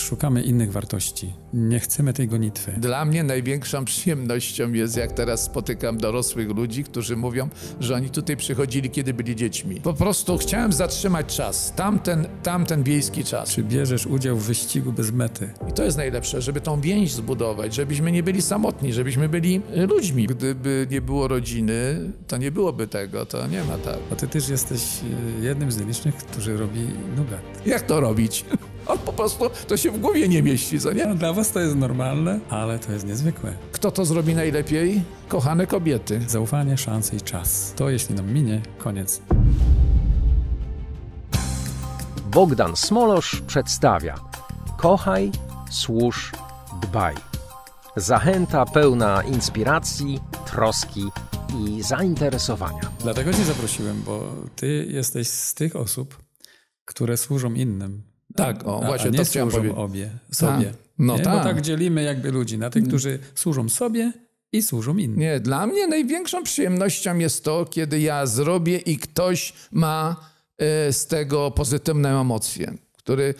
szukamy innych wartości. Nie chcemy tej gonitwy. Dla mnie największą przyjemnością jest, jak teraz spotykam dorosłych ludzi, którzy mówią, że oni tutaj przychodzili, kiedy byli dziećmi. Po prostu chciałem zatrzymać czas, tamten, tamten wiejski czas. Czy bierzesz udział w wyścigu bez mety? I to jest najlepsze, żeby tą więź zbudować, żebyśmy nie byli samotni, żebyśmy byli e, ludźmi. Gdyby nie było rodziny, to nie byłoby tego, to nie ma tak. A ty też jesteś e, jednym z nielicznych, którzy robi nugat. Jak to robić? A po prostu to się w głowie nie mieści, co nie? No, dla was to jest normalne, ale to jest niezwykłe. Kto to zrobi najlepiej? Kochane kobiety. Zaufanie, szanse i czas. To jeśli nam minie, koniec. Bogdan Smolosz przedstawia Kochaj, służ, dbaj. Zachęta pełna inspiracji, troski i zainteresowania. Dlatego Cię zaprosiłem, bo Ty jesteś z tych osób, które służą innym tak, o, a, właśnie, a nie to służą powiedzieć. obie, sobie. Ta. No nie? Ta. Bo tak. tak dzielimy jakby ludzi na tych, mm. którzy służą sobie i służą innym. Nie, dla mnie największą przyjemnością jest to, kiedy ja zrobię i ktoś ma e, z tego pozytywną emocję, który,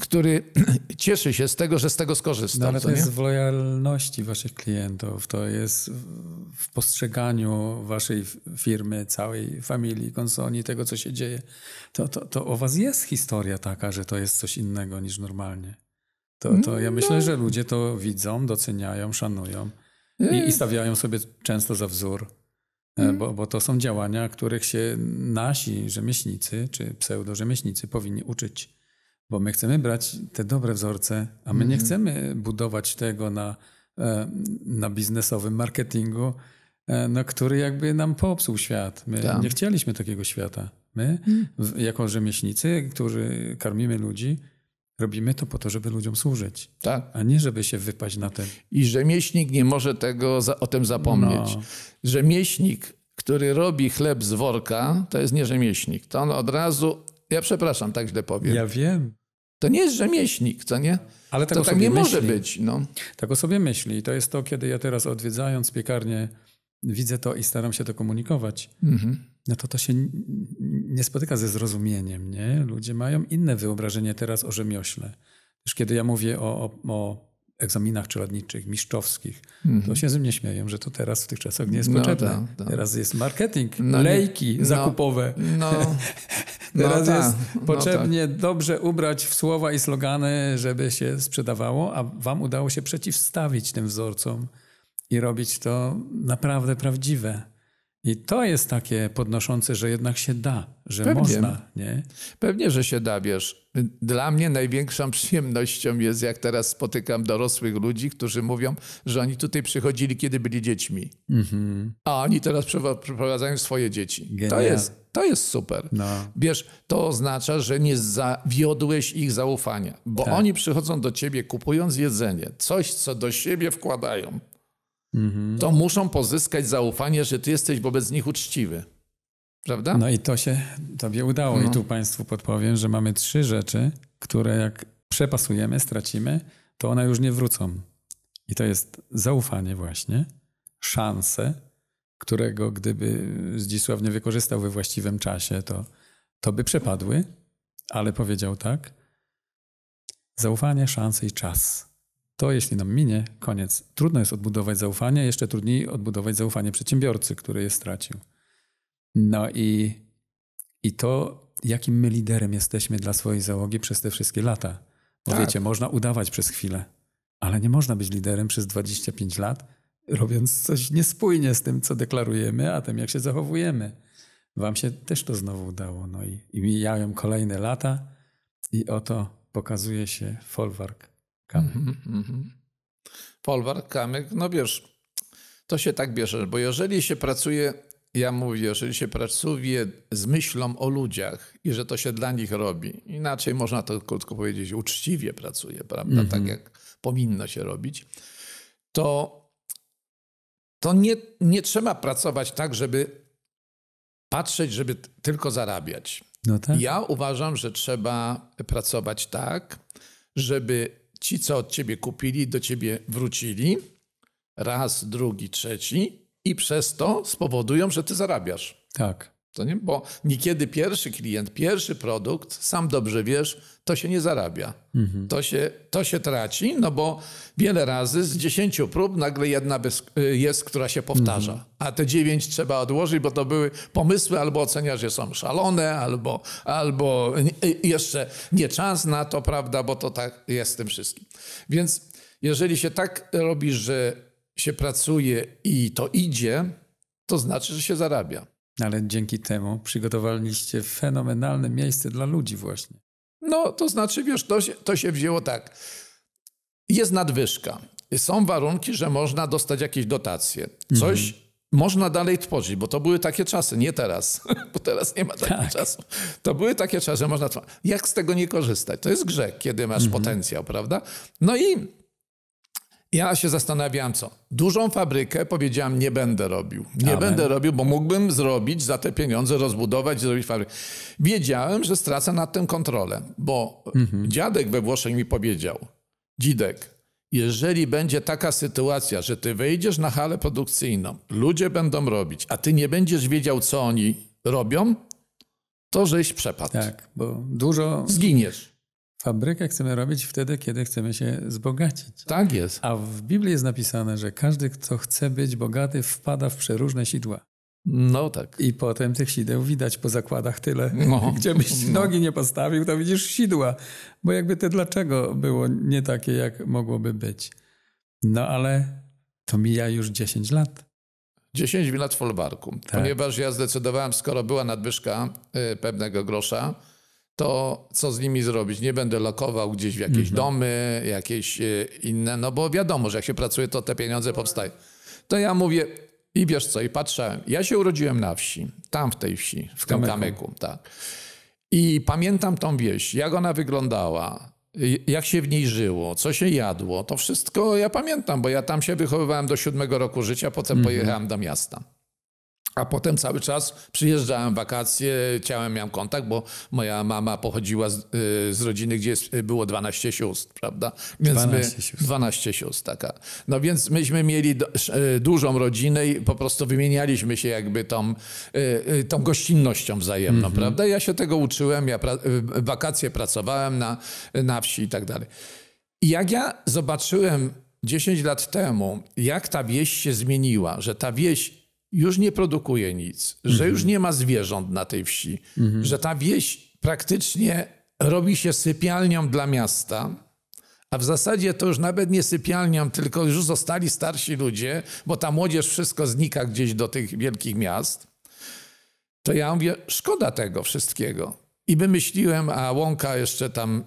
który cieszy się z tego, że z tego skorzystał. No, ale to, jest w lojalności waszych klientów, to jest w postrzeganiu waszej firmy, całej familii, konsoni, tego, co się dzieje. To, to, to o was jest historia taka, że to jest coś innego niż normalnie. To, to ja myślę, no. że ludzie to widzą, doceniają, szanują i, i stawiają sobie często za wzór. E, mm. Bo, bo, to są działania, których się nasi rzemieślnicy czy pseudo-rzemieślnicy powinni uczyć bo my chcemy brać te dobre wzorce, a my nie mhm. chcemy budować tego na, e, na biznesowym marketingu, e, no, który jakby nam popsuł świat. My tak. nie chcieliśmy takiego świata. My, mm. jako rzemieślnicy, którzy karmimy ludzi, Robimy to po to, żeby ludziom służyć, tak. a nie żeby się wypaść na tym. I rzemieślnik nie może tego o tym zapomnieć. No. Rzemieślnik, który robi chleb z worka, to jest nie rzemieślnik. To on od razu. Ja przepraszam, tak źle powiem. Ja wiem. To nie jest rzemieślnik, co nie? Ale tak, to tak nie myśli. może być. No. Tak o sobie myśli. I to jest to, kiedy ja teraz odwiedzając piekarnię, widzę to i staram się to komunikować. Mhm. No to to się nie spotyka ze zrozumieniem, nie? Ludzie mają inne wyobrażenie teraz o rzemiośle. Już kiedy ja mówię o, o, o egzaminach czeladniczych, mistrzowskich, mm -hmm. to się ze mnie śmieją, że to teraz w tych czasach nie jest no potrzebne. No, teraz jest marketing, no, lejki no, zakupowe. No, no teraz tak, jest no potrzebnie tak. dobrze ubrać w słowa i slogany, żeby się sprzedawało, a wam udało się przeciwstawić tym wzorcom i robić to naprawdę prawdziwe. I to jest takie podnoszące, że jednak się da, że Pewnie. można. Nie? Pewnie, że się da, wiesz. Dla mnie największą przyjemnością jest, jak teraz spotykam dorosłych ludzi, którzy mówią, że oni tutaj przychodzili, kiedy byli dziećmi. Mhm. A oni teraz przeprowadzają swoje dzieci. To jest, to jest super. No. Wiesz, to oznacza, że nie zawiodłeś ich zaufania, bo tak. oni przychodzą do ciebie kupując jedzenie, coś, co do siebie wkładają mhm. to muszą pozyskać zaufanie, że ty jesteś wobec nich uczciwy. Prawda? No i to się tobie udało. No. I tu Państwu podpowiem, że mamy trzy rzeczy, które jak przepasujemy, stracimy, to one już nie wrócą. I to jest zaufanie właśnie, szanse, którego gdyby Zdzisław nie wykorzystał we właściwym czasie, to, to by przepadły, ale powiedział tak. Zaufanie, szanse i czas to jeśli nam minie, koniec. Trudno jest odbudować zaufanie, jeszcze trudniej odbudować zaufanie przedsiębiorcy, który je stracił. No i, i to, jakim my liderem jesteśmy dla swojej załogi przez te wszystkie lata. Bo tak. wiecie, można udawać przez chwilę, ale nie można być liderem przez 25 lat, robiąc coś niespójnie z tym, co deklarujemy, a tym, jak się zachowujemy. Wam się też to znowu udało. No i, i mijają kolejne lata i oto pokazuje się folwark Kamyk. Mm -hmm, mm -hmm. kamyk, no wiesz, to się tak bierze, bo jeżeli się pracuje, ja mówię, jeżeli się pracuje z myślą o ludziach i że to się dla nich robi, inaczej można to krótko powiedzieć, uczciwie pracuje, prawda, mm -hmm. tak mhm. jak powinno się robić, to, to nie, nie trzeba pracować tak, żeby patrzeć, żeby tylko zarabiać. No tak. Ja uważam, że trzeba pracować tak, żeby ci, co od ciebie kupili, do ciebie wrócili. Raz, drugi, trzeci. I przez to spowodują, że ty zarabiasz. Tak. To nie? Bo niekiedy pierwszy klient, pierwszy produkt, sam dobrze wiesz, to się nie zarabia. Mhm. To, się, to się traci, no bo wiele razy z dziesięciu prób nagle jedna bez, y, jest, która się powtarza. Mhm. A te dziewięć trzeba odłożyć, bo to były pomysły, albo oceniasz, że są szalone, albo, albo y, jeszcze nie czas na to, prawda, bo to tak jest z tym wszystkim. Więc jeżeli się tak robi, że się pracuje i to idzie, to znaczy, że się zarabia. No, ale dzięki temu przygotowaliście fenomenalne miejsce dla ludzi właśnie. No, to znaczy, wiesz, to się, to się wzięło tak. Jest nadwyżka. Są warunki, że można dostać jakieś dotacje. Coś mhm. można dalej tworzyć, bo to były takie czasy, nie teraz, bo teraz nie ma takiego tak. czasu. To były takie czasy, że można Jak z tego nie korzystać? To jest grzech, kiedy masz mhm. potencjał, prawda? No i ja się zastanawiałam, co. Dużą fabrykę powiedziałam, nie będę robił. Nie Amen. będę robił, bo mógłbym zrobić za te pieniądze, rozbudować, zrobić fabrykę. Wiedziałem, że stracę nad tym kontrolę, bo mhm. dziadek we Włoszech mi powiedział, Dzidek, jeżeli będzie taka sytuacja, że ty wejdziesz na halę produkcyjną, ludzie będą robić, a ty nie będziesz wiedział, co oni robią, to żeś przepadł. Tak, bo dużo... Zginiesz. Fabrykę chcemy robić wtedy, kiedy chcemy się zbogacić. Tak jest. A w Biblii jest napisane, że każdy, kto chce być bogaty, wpada w przeróżne sidła. No tak. I potem tych sideł widać po zakładach tyle. No. Gdzie byś no. nogi nie postawił, to widzisz sidła. Bo jakby te dlaczego było nie takie, jak mogłoby być. No ale to mija już 10 lat. 10 lat w folwarku. Tak. Ponieważ ja zdecydowałem, skoro była nadwyżka y, pewnego grosza, to co z nimi zrobić? Nie będę lokował gdzieś w jakieś mhm. domy, jakieś e, inne, no bo wiadomo, że jak się pracuje, to te pieniądze powstają. To ja mówię, i wiesz co, i patrzałem. Ja się urodziłem na wsi, tam w tej wsi, w, tym kamyku. tak. I pamiętam tą wieś, jak ona wyglądała, y, jak się w niej żyło, co się jadło. To wszystko ja pamiętam, bo ja tam się wychowywałem do siódmego roku życia, potem mhm. pojechałem do miasta. A potem cały czas przyjeżdżałem wakacje, ciałem miałem kontakt, bo moja mama pochodziła z, y, z rodziny, gdzie jest, y, było 12 sióstr, prawda? Więc 12 my, sióstr. 12 sióstr, taka. No więc myśmy mieli do, y, dużą rodzinę i po prostu wymienialiśmy się jakby tą, tą gościnnością wzajemną, mhm. prawda? Ja się tego uczyłem, ja pra, wakacje pracowałem na, na wsi i tak dalej. jak ja zobaczyłem 10 lat temu, jak ta wieś się zmieniła, że ta wieś już nie produkuje nic, mhm. że już mhm. nie ma zwierząt na tej wsi, mhm. że ta wieś praktycznie robi się sypialnią dla miasta, a w zasadzie to już nawet nie sypialnią, tylko już zostali starsi ludzie, bo ta młodzież wszystko znika gdzieś do tych wielkich miast, to ja mówię, szkoda tego wszystkiego. I wymyśliłem, a łąka jeszcze tam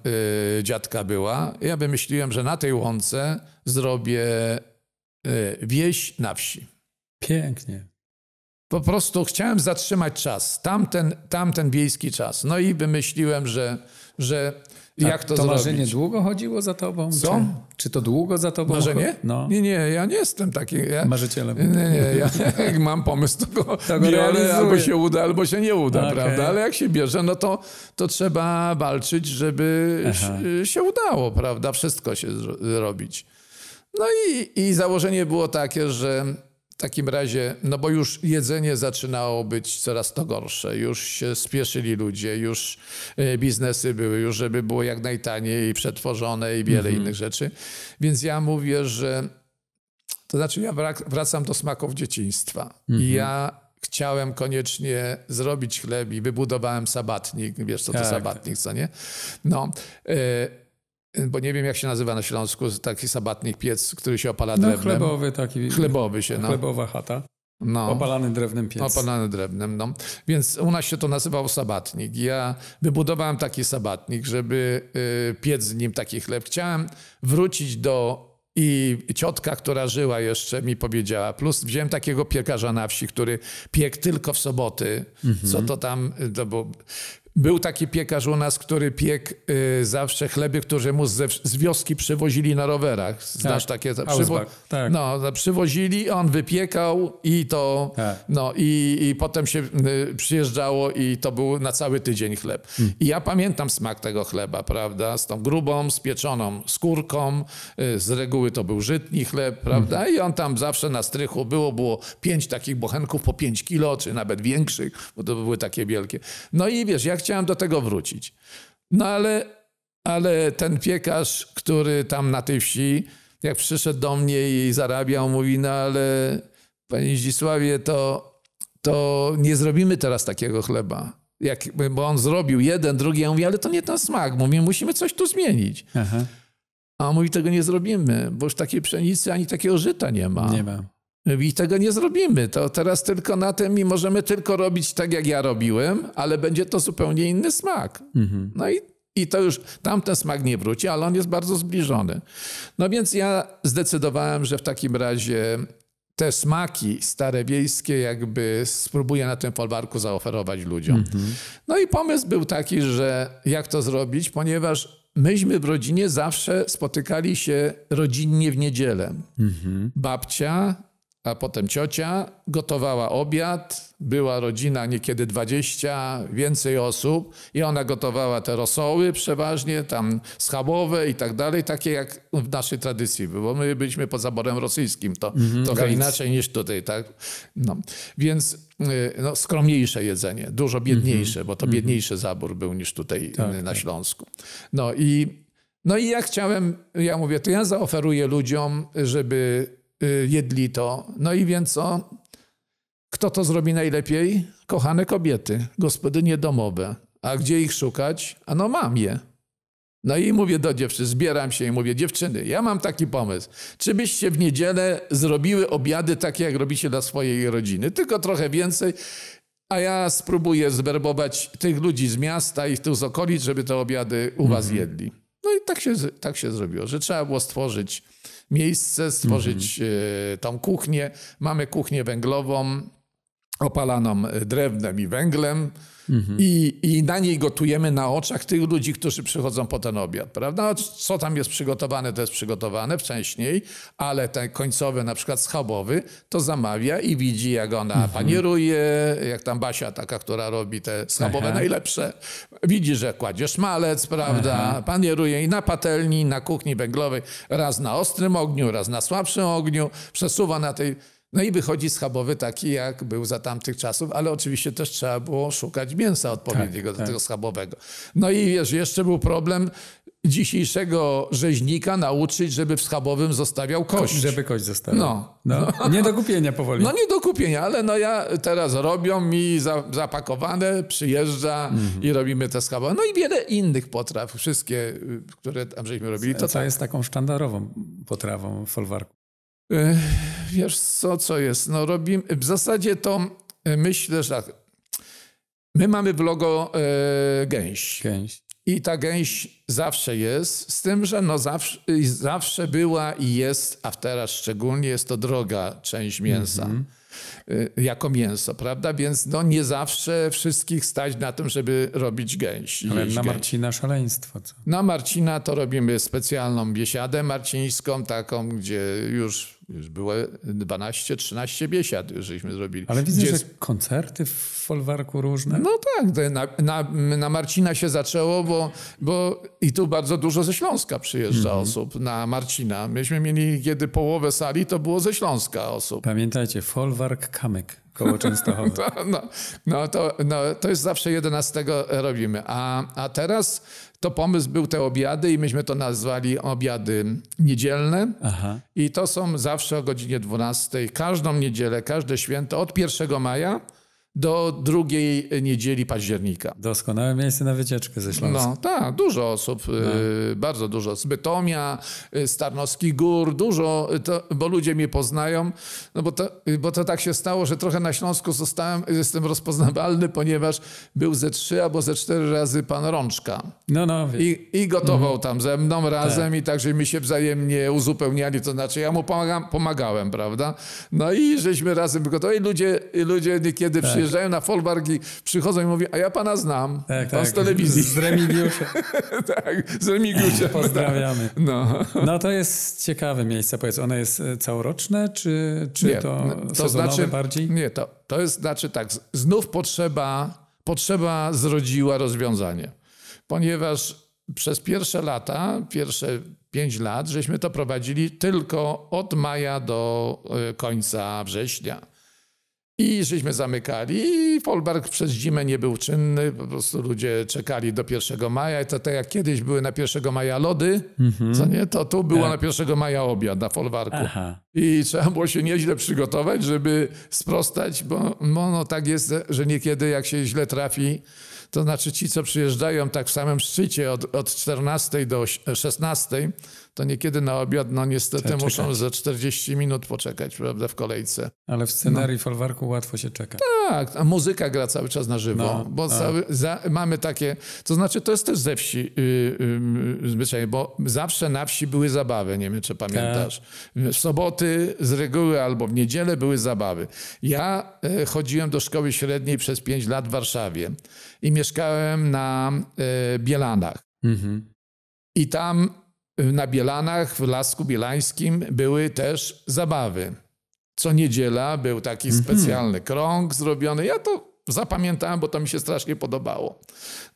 yy, dziadka była, ja wymyśliłem, że na tej łące zrobię yy, wieś na wsi. Pięknie. Po prostu chciałem zatrzymać czas, tamten, tamten wiejski czas. No i wymyśliłem, że, że tak, jak to, to zrobić. To marzenie długo chodziło za tobą? Co? Czy, czy to długo za tobą? Marzenie? No. Nie, nie, ja nie jestem taki. Ja, Marzycielem. Nie, nie, ja jak mam pomysł, to go, albo się uda, albo się nie uda, okay. prawda? Ale jak się bierze, no to, to trzeba walczyć, żeby Aha. Y, się udało, prawda? Wszystko się zrobić. No i, i założenie było takie, że w takim razie, no bo już jedzenie zaczynało być coraz to gorsze, już się spieszyli ludzie, już e, biznesy były, już żeby było jak najtaniej i przetworzone i wiele mhm. innych rzeczy. Więc ja mówię, że to znaczy ja wracam do smaków dzieciństwa i mhm. ja chciałem koniecznie zrobić chleb i wybudowałem sabatnik. Wiesz, co to tak. sabatnik, co nie? No. Y bo nie wiem jak się nazywa na Śląsku, taki sabatnik piec, który się opala no, drewnem. No, chlebowy taki. Chlebowy się, no. Chlebowa chata. No, opalany drewnem piec. Opalany drewnem, no. Więc u nas się to nazywał sabatnik. Ja wybudowałem taki sabatnik, żeby y, piec z nim taki chleb. Chciałem wrócić do... I ciotka, która żyła jeszcze, mi powiedziała. Plus wziąłem takiego piekarza na wsi, który piekł tylko w soboty. Mhm. Co to tam, y, to bo był taki piekarz u nas, który piek y, zawsze chleby, które mu z, z wioski przywozili na rowerach. Znasz tak. takie? Przywo tak. No, no, przywozili, on wypiekał i to, tak. no i, i potem się y, przyjeżdżało i to był na cały tydzień chleb. Hmm. I ja pamiętam smak tego chleba, prawda? Z tą grubą, z pieczoną skórką, y, z reguły to był żytni chleb, prawda? Hmm. I on tam zawsze na strychu było, było pięć takich bochenków po pięć kilo, czy nawet większych, bo to były takie wielkie. No i wiesz, jak chciałem do tego wrócić. No ale, ale ten piekarz, który tam na tej wsi, jak przyszedł do mnie i zarabiał, mówi, no ale panie Zdzisławie, to, to nie zrobimy teraz takiego chleba. Jak, bo on zrobił jeden, drugi, ja mówię, ale to nie ten smak. mówi, musimy coś tu zmienić. Aha. A on mówi, tego nie zrobimy, bo już takiej pszenicy ani takiego żyta nie ma. Nie ma. I tego nie zrobimy. To teraz tylko na tym i możemy tylko robić tak, jak ja robiłem, ale będzie to zupełnie inny smak. Mhm. No i, i to już tamten smak nie wróci, ale on jest bardzo zbliżony. No więc ja zdecydowałem, że w takim razie te smaki stare wiejskie jakby spróbuję na tym folwarku zaoferować ludziom. Mhm. No i pomysł był taki, że jak to zrobić, ponieważ myśmy w rodzinie zawsze spotykali się rodzinnie w niedzielę. Mhm. Babcia, a potem ciocia gotowała obiad, była rodzina niekiedy 20, więcej osób i ona gotowała te rosoły przeważnie, tam schabowe i tak dalej, takie jak w naszej tradycji, bo my byliśmy pod zaborem rosyjskim, to mm-hmm, trochę więc... inaczej niż tutaj, tak? No. Więc y, no, skromniejsze jedzenie, dużo biedniejsze, mm-hmm, bo to mm-hmm. biedniejszy zabór był niż tutaj y, tak, na tak. Śląsku. No i, no i ja chciałem, ja mówię, to ja zaoferuję ludziom, żeby Y, jedli to. No i więc co? Kto to zrobi najlepiej? Kochane kobiety, gospodynie domowe. A gdzie ich szukać? A no mam je. No i mówię do dziewczyn, zbieram się i mówię, dziewczyny, ja mam taki pomysł. Czy byście w niedzielę zrobiły obiady takie, jak robicie dla swojej rodziny? Tylko trochę więcej, a ja spróbuję zwerbować tych ludzi z miasta i tych z okolic, żeby te obiady u was mhm. jedli i tak się, tak się zrobiło, że trzeba było stworzyć miejsce, stworzyć mhm. e, tą kuchnię. Mamy kuchnię węglową opalaną e, drewnem i węglem. Mhm. I, I na niej gotujemy na oczach tych ludzi, którzy przychodzą po ten obiad, prawda? Co tam jest przygotowane, to jest przygotowane wcześniej, ale ten końcowy, na przykład schabowy, to zamawia i widzi, jak ona mhm. panieruje, jak tam Basia taka, która robi te schabowe Aha. najlepsze. Widzi, że kładzie szmalec, prawda? Aha. Panieruje i na patelni, na kuchni węglowej, raz na ostrym ogniu, raz na słabszym ogniu, przesuwa na tej no i wychodzi schabowy taki, jak był za tamtych czasów, ale oczywiście też trzeba było szukać mięsa odpowiedniego tak, do tak. tego schabowego. No i wiesz, jeszcze był problem dzisiejszego rzeźnika nauczyć, żeby w schabowym zostawiał kość. Ko żeby kość zostawiał. No. no. no. Nie do kupienia powoli. No nie do kupienia, ale no ja teraz robią mi za, zapakowane, przyjeżdża mm i robimy te schabowe. No i wiele innych potraw, wszystkie, y, które tam żeśmy robili. To ta tak. jest taką sztandarową potrawą folwarku? Wiesz co, co jest? No robimy, w zasadzie to e, myślę, że tak. My mamy w logo e, gęś. gęś. I ta gęś zawsze jest, z tym, że no zawsze, zawsze była i jest, a teraz szczególnie jest to droga część mięsa. Mm -hmm. Y, jako mięso, prawda? Więc no, nie zawsze wszystkich stać na tym, żeby robić gęś. Ale na Marcina szaleństwo. Co? Na Marcina to robimy specjalną biesiadę marcińską, taką, gdzie już już było 12-13 biesiad, już żeśmy zrobili. Ale widzę, że koncerty w folwarku różne. No tak, na, na, na Marcina się zaczęło, bo, bo i tu bardzo dużo ze Śląska przyjeżdża mm -hmm. osób na Marcina. Myśmy mieli, kiedy połowę sali, to było ze Śląska osób. Pamiętajcie, folwark Kamyk koło Częstochowy. no, no, no, to, no, to jest zawsze 11 robimy. A, a teraz to pomysł był te obiady i myśmy to nazwali obiady niedzielne. Aha. I to są zawsze o godzinie 12, każdą niedzielę, każde święto od 1 maja do drugiej niedzieli października. Doskonałe miejsce na wycieczkę ze Śląska. No tak, dużo osób, no. Y, bardzo dużo. Z Bytomia, z y, Tarnowskich Gór, dużo, y, to, bo ludzie mnie poznają, no bo to, bo to tak się stało, że trochę na Śląsku zostałem, jestem rozpoznawalny, ponieważ był ze trzy albo ze cztery razy pan Rączka. No, no. I, i gotował mhm. tam ze mną razem tak. i także mi się wzajemnie uzupełniali, to znaczy ja mu pomagam, pomagałem, prawda? No i żeśmy razem gotowali. Ludzie, ludzie niekiedy tak. przy wjeżdżają na folwarki, przychodzą i mówią, a ja pana znam, tak, pan tak. z telewizji. Z Remigiusza. tak, z Remigiusza. Pozdrawiamy. No. no to jest ciekawe miejsce, powiedz, ono jest e, całoroczne, czy, czy nie, to, no, to znaczy, bardziej? Nie, to, to jest, znaczy tak, znów potrzeba, potrzeba zrodziła rozwiązanie. Ponieważ przez pierwsze lata, pierwsze pięć lat, żeśmy to prowadzili tylko od maja do e, końca września. I żeśmy zamykali i Folberg przez zimę nie był czynny, po prostu ludzie czekali do 1 maja i to tak jak kiedyś były na 1 maja lody, mm-hmm. co nie, to tu było tak. na 1 maja obiad na Folwarku. Aha. I trzeba było się nieźle przygotować, żeby sprostać, bo no, tak jest, że niekiedy jak się źle trafi, to znaczy ci, co przyjeżdżają tak w samym szczycie od, od 14 do 16, to niekiedy na obiad, no niestety muszą ze 40 minut poczekać, prawda, w kolejce. Ale w no. scenarii no. folwarku łatwo się czeka. Tak, a muzyka gra cały czas na żywo, no, bo tak. cały, za, mamy takie, to znaczy to jest też ze wsi yy, yy, zwyczajnie, bo zawsze na wsi były zabawy, nie wiem czy pamiętasz. Tak. W soboty z reguły albo w niedzielę były zabawy. Ja yy, chodziłem do szkoły średniej przez 5 lat w Warszawie i mieszkałem na e, Bielanach. Mhm. I tam Y, na Bielanach, w Lasku Bielańskim były też zabawy. Co niedziela był taki mm -hmm. specjalny krąg zrobiony. Ja to zapamiętałem, bo to mi się strasznie podobało.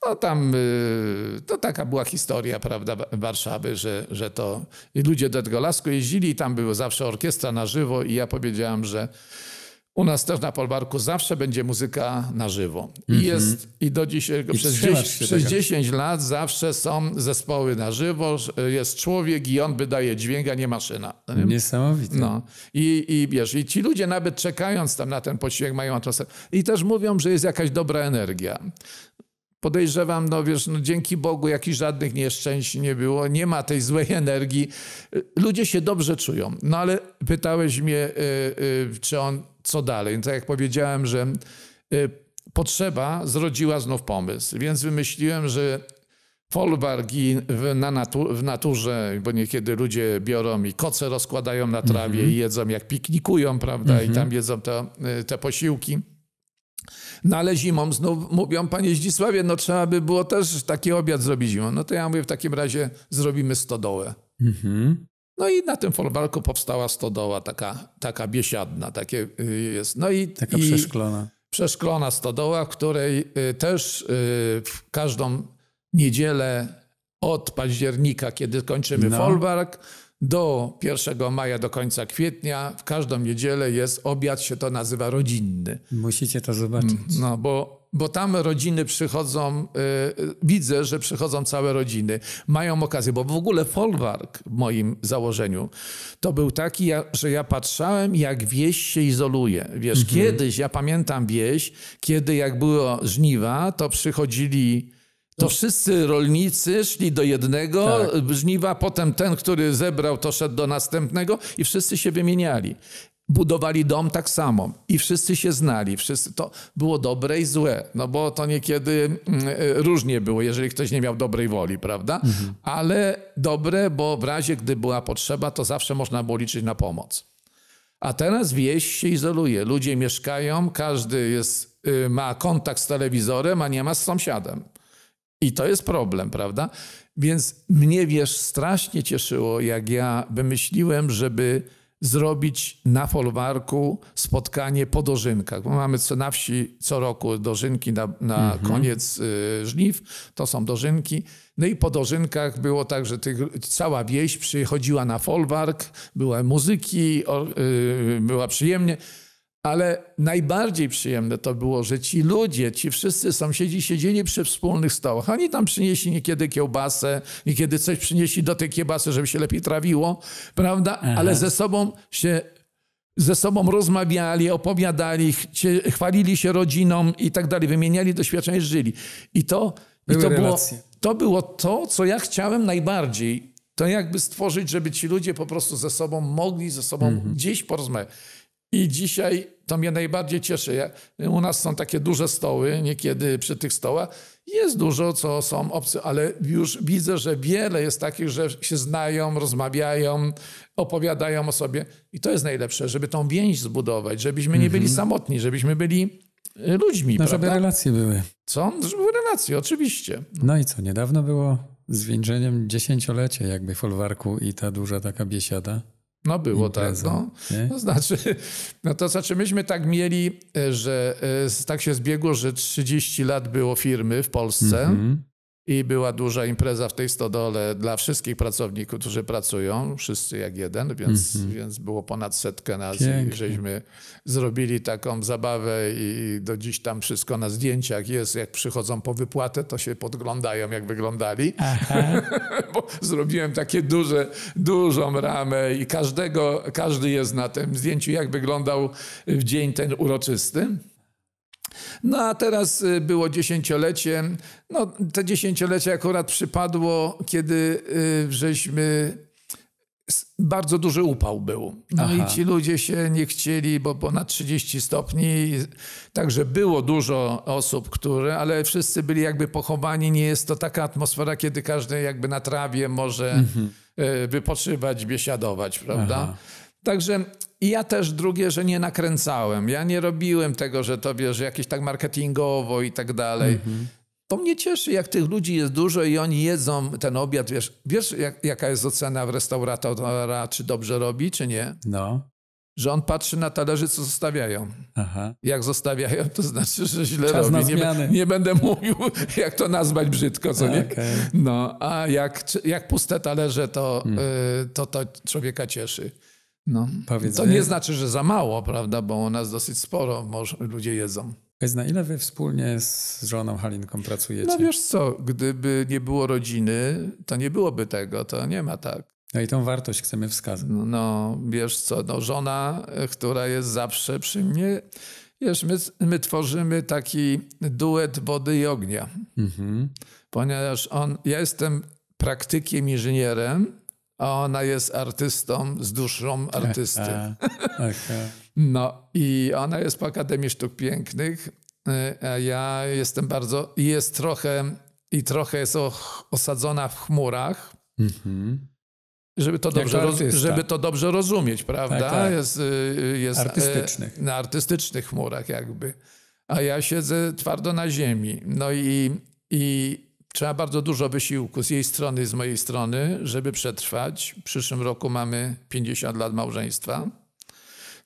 No tam, y, to taka była historia, prawda, Warszawy, że, że to ludzie do tego Lasku jeździli i tam była zawsze orkiestra na żywo i ja powiedziałem, że u nas też na Polbarku zawsze będzie muzyka na żywo. I mm -hmm. jest i do dzisiaj, I przez, 10, tak przez 10 lat zawsze są zespoły na żywo. Jest człowiek i on wydaje dźwięk, a nie maszyna. No Niesamowite. No. I, i wiesz, i ci ludzie nawet czekając tam na ten posiłek mają czasem I też mówią, że jest jakaś dobra energia. Podejrzewam, no wiesz, no dzięki Bogu jakichś żadnych nieszczęść nie było, nie ma tej złej energii. Ludzie się dobrze czują. No ale pytałeś mnie, yy, yy, czy on co dalej. No tak jak powiedziałem, że y, potrzeba zrodziła znów pomysł, więc wymyśliłem, że folwarki w, na natu, w naturze, bo niekiedy ludzie biorą i koce rozkładają na trawie mm -hmm. i jedzą jak piknikują, prawda, mm -hmm. i tam mhm. jedzą te, y, te posiłki. No ale zimą znów mówią, panie Zdzisławie, no trzeba by było też taki obiad zrobić zimą. No to ja mówię, w takim razie zrobimy stodołę. Mhm. No i na tym folwarku powstała stodoła taka, taka biesiadna, takie y, jest. No i, taka i przeszklona. Przeszklona stodoła, w której y, też y, w każdą niedzielę od października, kiedy kończymy no. folwark, do 1 maja, do końca kwietnia, w każdą niedzielę jest obiad, się to nazywa rodzinny. Musicie to zobaczyć. Mm, no, bo bo tam rodziny przychodzą, y, y, widzę, że przychodzą całe rodziny, mają okazję, bo w ogóle folwark w moim założeniu to był taki, że ja patrzałem, jak wieś się izoluje. Wiesz, mhm. kiedyś, ja pamiętam wieś, kiedy jak było żniwa, to przychodzili to no. wszyscy rolnicy szli do jednego tak. żniwa, potem ten, który zebrał, to szedł do następnego i wszyscy się wymieniali budowali dom tak samo i wszyscy się znali, wszyscy, to było dobre i złe, no bo to niekiedy mm, e, różnie było, jeżeli ktoś nie miał dobrej woli, prawda? Mhm. Ale dobre, bo w razie, gdy była potrzeba, to zawsze można było liczyć na pomoc. A teraz wieś się izoluje, ludzie mieszkają, każdy jest, y, ma kontakt z telewizorem, a nie ma z sąsiadem. I to jest problem, prawda? Więc mnie, wiesz, strasznie cieszyło, jak ja wymyśliłem, żeby zrobić na folwarku spotkanie po dożynkach. Bo mamy co, na wsi co roku dożynki na, na mhm. koniec y, żniw, to są dożynki. No i po dożynkach było tak, że tych, cała wieś przychodziła na folwark, była muzyki, o, y, była przyjemnie. Ale najbardziej przyjemne to było, że ci ludzie, ci wszyscy sąsiedzi siedzieli przy wspólnych stołach. Oni tam przynieśli niekiedy kiełbasę, niekiedy coś przynieśli do tej kiełbasy, żeby się lepiej trawiło, prawda? Aha. Ale ze sobą się ze sobą rozmawiali, opowiadali, chwalili się rodziną i tak dalej, wymieniali doświadczenia i żyli. I to, i to, było, to było to, co ja chciałem najbardziej. To jakby stworzyć, żeby ci ludzie po prostu ze sobą mogli ze sobą mhm. gdzieś porozmawiać. I dzisiaj to mnie najbardziej cieszy. U nas są takie duże stoły, niekiedy przy tych stołach jest dużo, co są obcy, ale już widzę, że wiele jest takich, że się znają, rozmawiają, opowiadają o sobie. I to jest najlepsze, żeby tą więź zbudować, żebyśmy nie byli mhm. samotni, żebyśmy byli e, ludźmi. No, żeby relacje były. Co? Żeby były relacje, oczywiście. No i co, niedawno było zwieńczeniem dziesięciolecie, jakby folwarku i ta duża taka biesiada. No było tak, impreza, tak, no. no. znaczy, no to znaczy myśmy tak mieli, e, że e, tak się zbiegło, że 30 lat było firmy w Polsce. Mm -hmm i była duża impreza w tej stodole dla wszystkich pracowników, którzy pracują, wszyscy jak jeden, więc, mm -hmm. więc było ponad setkę nas Pięknie. i żeśmy zrobili taką zabawę i do dziś tam wszystko na zdjęciach jest. Jak przychodzą po wypłatę, to się podglądają, jak wyglądali. Bo zrobiłem takie duże, dużą ramę i każdego, każdy jest na tym zdjęciu, jak wyglądał w dzień ten uroczysty. No a teraz y, było dziesięciolecie. No te dziesięciolecie akurat przypadło, kiedy y, żeśmy bardzo duży upał był. No Aha. i ci ludzie się nie chcieli, bo ponad 30 stopni, także było dużo osób, które, ale wszyscy byli jakby pochowani. Nie jest to taka atmosfera, kiedy każdy jakby na trawie może mhm. Y, wypoczywać, biesiadować, prawda? Aha. Także i ja też drugie, że nie nakręcałem. Ja nie robiłem tego, że to wiesz, jakieś tak marketingowo i tak dalej. Mm-hmm. To mnie cieszy, jak tych ludzi jest dużo i oni jedzą ten obiad. Wiesz, wiesz jak, jaka jest ocena w restauratora, czy dobrze robi, czy nie? No. Że on patrzy na talerzy, co zostawiają. Aha. Jak zostawiają, to znaczy, że źle Czas robi. Nie, nie, będę mówił, jak to nazwać brzydko, co nie? Okay. No, a jak, jak puste talerze, to, mm. y, to to człowieka cieszy. No. To nie e, znaczy, że za mało, prawda? Bo u nas dosyć sporo może, ludzie jedzą. Więc na ile wy wspólnie z żoną Halinką pracujecie? No wiesz co, gdyby nie było rodziny, to nie byłoby tego, to nie ma tak. No i tą wartość chcemy wskazać. No, no wiesz co, no żona, e, która jest zawsze przy mnie, wiesz, my, my tworzymy taki duet wody i ognia. Mhm. Ponieważ on, ja jestem praktykiem, inżynierem, a ona jest artystą z duszą artysty. E, e. no i ona jest po Akademii Sztuk Pięknych, e, a ja jestem bardzo, i jest trochę, i trochę jest osadzona w chmurach. Mhm. Żeby to, dobrze żeby to dobrze rozumieć, prawda? Tak, tak. Jest, y, jest artystycznych. na artystycznych chmurach jakby. A ja siedzę twardo na ziemi. No i, i Trzeba bardzo dużo wysiłku z jej strony, z mojej strony, żeby przetrwać. W przyszłym roku mamy 50 lat małżeństwa.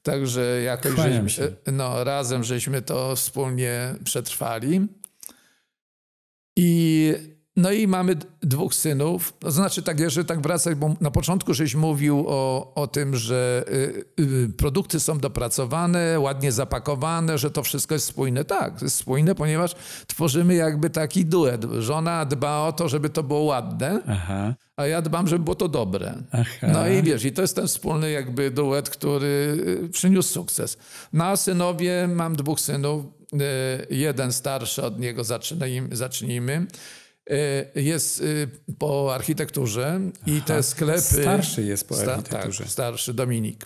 Także jakoś żeśmy, się. No, razem żeśmy to wspólnie przetrwali. I no i mamy dwóch synów. To znaczy, tak, jeżeli tak wracać, bo na początku żeś mówił o, o tym, że y, y, produkty są dopracowane, ładnie zapakowane, że to wszystko jest spójne. Tak, jest spójne, ponieważ tworzymy jakby taki duet. Żona dba o to, żeby to było ładne, Aha. a ja dbam, żeby było to dobre. Aha. No i wiesz, i to jest ten wspólny jakby duet, który y, przyniósł sukces. Na no, synowie, mam dwóch synów, jeden starszy od niego, zacznijmy. zacznijmy E, jest y, po architekturze Aha, i te sklepy. Starszy jest po tak, architekturze. tak, starszy Dominik.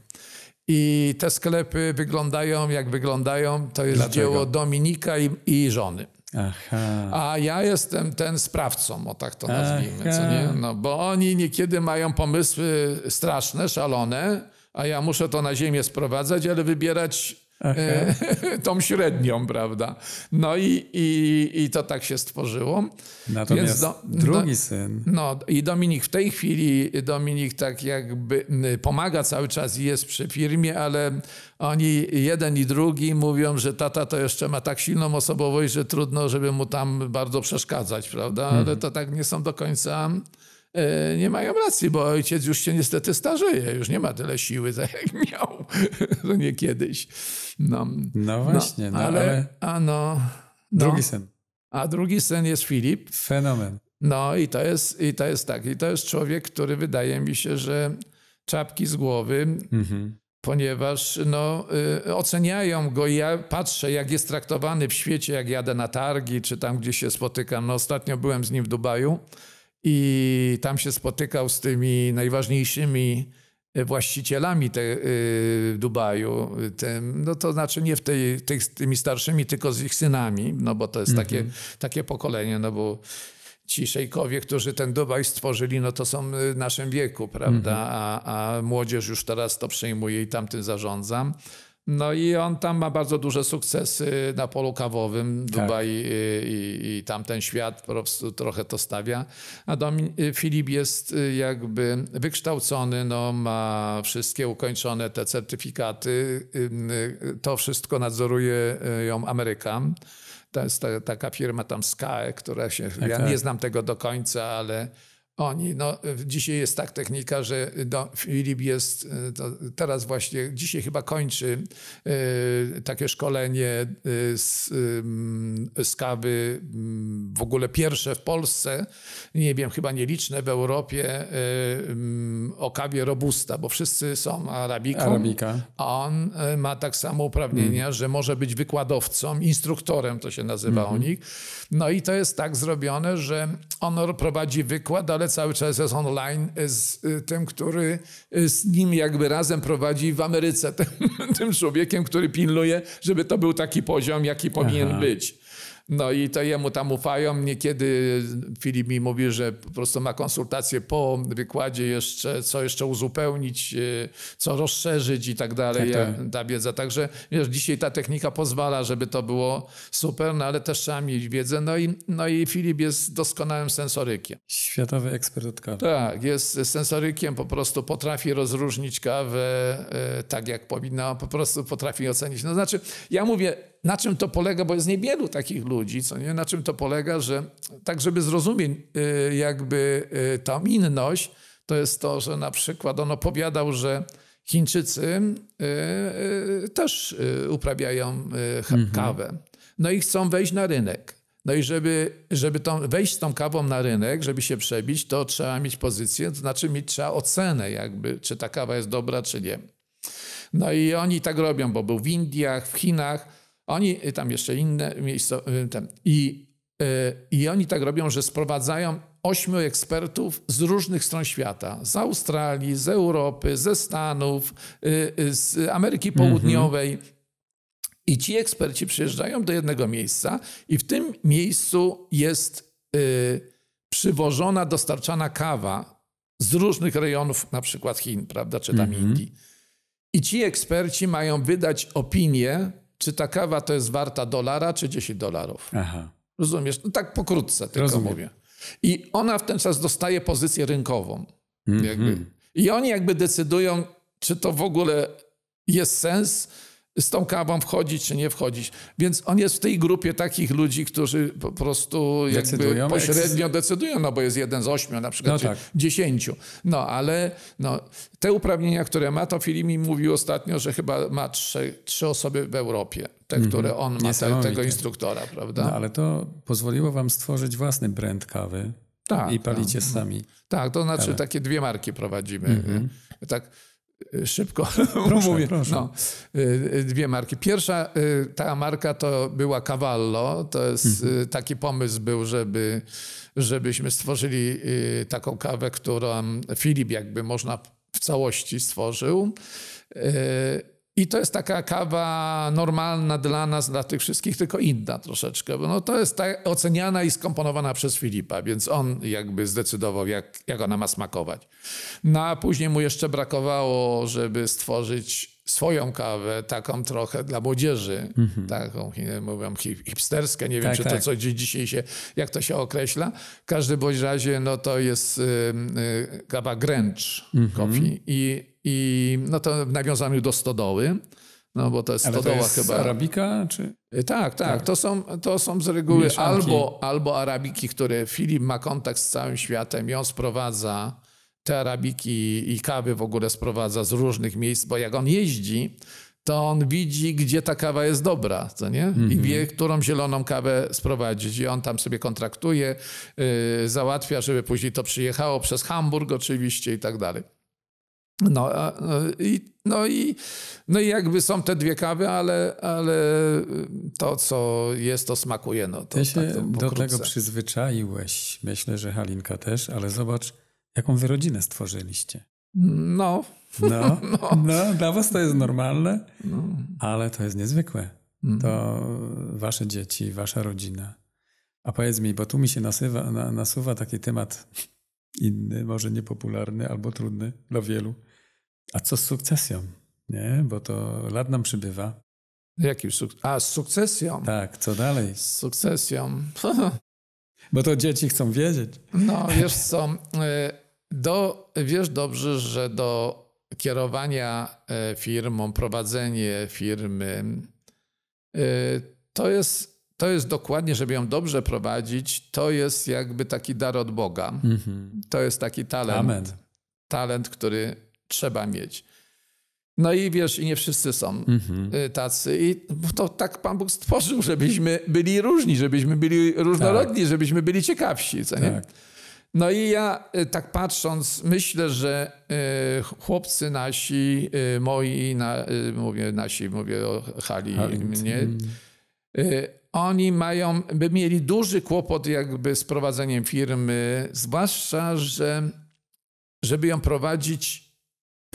I te sklepy wyglądają jak wyglądają. To jest Dlaczego? dzieło Dominika i, i żony. Aha. A ja jestem ten sprawcą, o tak to nazwijmy, co nie? No, bo oni niekiedy mają pomysły straszne, szalone, a ja muszę to na ziemię sprowadzać, ale wybierać E, tą średnią, prawda? No i, i, i to tak się stworzyło. Natomiast do, drugi do, syn. No i Dominik w tej chwili, Dominik tak jakby y, pomaga cały czas i jest przy firmie, ale oni jeden i drugi mówią, że tata to jeszcze ma tak silną osobowość, że trudno, żeby mu tam bardzo przeszkadzać, prawda? Ale mhm. to tak nie są do końca E, nie mają racji, bo ojciec już się niestety starzeje, już nie ma tyle siły, tak jak miał, to nie kiedyś. No. no, no właśnie, no, ale, ale... A no, no, Drugi sen. A drugi sen jest Filip. Fenomen. No i to jest, i to jest tak, i to jest człowiek, który wydaje mi się, że czapki z głowy, mhm. ponieważ no, y, oceniają go. Ja patrzę, jak jest traktowany w świecie, jak jadę na targi, czy tam, gdzie się spotykam. No, ostatnio byłem z nim w Dubaju i tam się spotykał z tymi najważniejszymi e, właścicielami te, y, Dubaju, e, tym, no to znaczy nie w tej, tych, tymi starszymi, tylko z ich synami, no bo to jest mhm. takie, takie pokolenie, no bo ci szejkowie, którzy ten Dubaj stworzyli, no to są w naszym wieku, prawda, mhm. a, a młodzież już teraz to przejmuje i tamtym zarządzam. No i on tam ma bardzo duże sukcesy na polu kawowym. Tak. Dubaj i, y, i, i tamten świat po prostu trochę to stawia. A Domin y, Filip jest y, jakby wykształcony, no, ma wszystkie ukończone te certyfikaty. To wszystko nadzoruje ją Amerykan. To jest ta, taka firma tam SKE, która się... Tak, ja tak. nie znam tego do końca, ale oni. No, dzisiaj jest tak technika, że y, do, Filip jest, y, teraz właśnie, dzisiaj chyba kończy y, takie szkolenie z, y, z kawy, w ogóle pierwsze w Polsce, nie wiem, chyba nieliczne w Europie, y, o kawie robusta, bo wszyscy są arabiką. Arabika. A on y, ma tak samo uprawnienia, mm. że może być wykładowcą, instruktorem to się nazywa mm -hmm. u nich. No i to jest tak zrobione, że on prowadzi wykład, ale ale cały czas jest online z y, tym, który y, z nim jakby razem prowadzi w Ameryce, tym, tym człowiekiem, który pilnuje, żeby to był taki poziom, jaki powinien Aha. być. No i to jemu tam ufają. Niekiedy Filip mi mówi, że po prostu ma konsultację po wykładzie jeszcze, co jeszcze uzupełnić, e, co rozszerzyć i tak dalej, tak, tak. ta wiedza. Także wiesz, dzisiaj ta technika pozwala, żeby to było super, no ale też trzeba mieć wiedzę. No i, no i Filip jest doskonałym sensorykiem. Światowy ekspert od kawy. Tak, jest sensorykiem, po prostu potrafi rozróżnić kawę e, tak, jak powinna, po prostu potrafi ocenić. No znaczy, ja mówię, na czym to polega, bo jest niewielu takich ludzi, co nie? na czym to polega, że tak, żeby zrozumieć y, jakby y, tą inność, to jest to, że na przykład on opowiadał, że Chińczycy y, też uprawiają mhm. kawę. No i chcą wejść na rynek. No i żeby, żeby tą, wejść z tą kawą na rynek, żeby się przebić, to trzeba mieć pozycję, to znaczy mieć trzeba ocenę jakby, czy ta kawa jest dobra, czy nie. No i oni tak robią, bo był w Indiach, w Chinach, oni y, tam jeszcze inne miejsca. Y, I, y, I oni tak robią, że sprowadzają ośmiu ekspertów z różnych stron świata. Z Australii, z Europy, ze Stanów, z Ameryki mhm. Południowej. Mm -hmm. I ci eksperci przyjeżdżają do jednego miejsca, i w tym miejscu jest przywożona, dostarczana kawa z różnych rejonów, na przykład Chin, prawda, czy tam mm -hmm. Indii. I ci eksperci mają wydać opinię czy ta kawa to jest warta dolara, czy 10 dolarów. Aha. Rozumiesz? No tak pokrótce tylko Rozumiem. mówię. I ona w ten czas dostaje pozycję rynkową. Mm -hmm. I oni jakby decydują, czy to w ogóle jest sens, z tą kawą wchodzić czy nie wchodzić. Więc on jest w tej grupie takich ludzi, którzy po prostu decydują. pośrednio decydują, no bo jest jeden z ośmiu, na przykład no tak. dziesięciu. No ale no, te uprawnienia, które ma, to Filip mi mówił ostatnio, że chyba ma trzy, trzy osoby w Europie, te, mhm. które on ma, te, tego instruktora, prawda? No ale to pozwoliło wam stworzyć własny brand kawy tak, i palicie tak. sami. Tak, to znaczy kawę. takie dwie marki prowadzimy. Mhm. Tak Y, szybko proszę, mówię. Proszę. No, y, y, dwie marki. Pierwsza ta marka to była Cavallo. To jest, mhm. Taki pomysł był, żeby, żebyśmy stworzyli taką kawę, którą Filip jakby można w całości stworzył. I to jest taka kawa normalna dla nas, dla tych wszystkich, tylko inna troszeczkę. Bo no to jest ta oceniana i skomponowana przez Filipa, więc on jakby zdecydował, jak, jak ona ma smakować. No a później mu jeszcze brakowało, żeby stworzyć swoją kawę, taką trochę dla młodzieży, mm-hmm. taką, mówią, hipsterską, nie wiem, tak, czy tak. to, co dzisiaj się, jak to się określa. W każdym bądź razie, no to jest y, kawa gręcz mm-hmm. kofi i i no to w nawiązaniu do stodoły, no bo to jest Ale to jest chyba. Arabika? Czy... E, tak, tak, tak. To, są, to są z reguły albo, albo arabiki, które Filip ma kontakt z całym światem i on sprowadza te arabiki i kawy w ogóle sprowadza z różnych miejsc, bo jak on jeździ, to on widzi, gdzie ta kawa jest dobra, co nie? Mm -hmm. I mhm. wie, którą zieloną kawę sprowadzić. I on tam sobie kontraktuje, yy, załatwia, żeby później to przyjechało przez Hamburg oczywiście i tak dalej. No, no, i, no, i, no i jakby są te dwie kawy, ale, ale to, co jest, to smakuje. No, to, Ty się tak, to do tego przyzwyczaiłeś. Myślę, że Halinka też, ale zobacz, jaką wy rodzinę stworzyliście. No. No, no. no dla was to jest normalne, no. ale to jest niezwykłe. Mhm. To wasze dzieci, wasza rodzina. A powiedz mi, bo tu mi się nasuwa, na, nasuwa taki temat inny, może niepopularny albo trudny dla wielu. A co z sukcesją? Nie? Bo to lat nam przybywa. Jakim suk- A, z sukcesją. Tak, co dalej? Z sukcesją. Bo to dzieci chcą wiedzieć. No, wiesz co, e, do, wiesz dobrze, że do kierowania e, firmą, prowadzenie firmy, e, to jest, to jest dokładnie, żeby ją dobrze prowadzić, to jest jakby taki dar od Boga. Mhm. To jest taki talent. Amen. Talent, który trzeba mieć. No i wiesz, i nie wszyscy są mhm. Y, tacy. I to tak Pan Bóg stworzył, żebyśmy byli różni, żebyśmy byli różnorodni, tak. żebyśmy byli ciekawsi, co nie? Tak. No i ja y, tak patrząc, myślę, że y, chłopcy nasi, moi, na, mówię nasi, mówię o Hali, mnie, mhm. oni mają, by mieli duży kłopot jakby z prowadzeniem firmy, zwłaszcza, że żeby ją prowadzić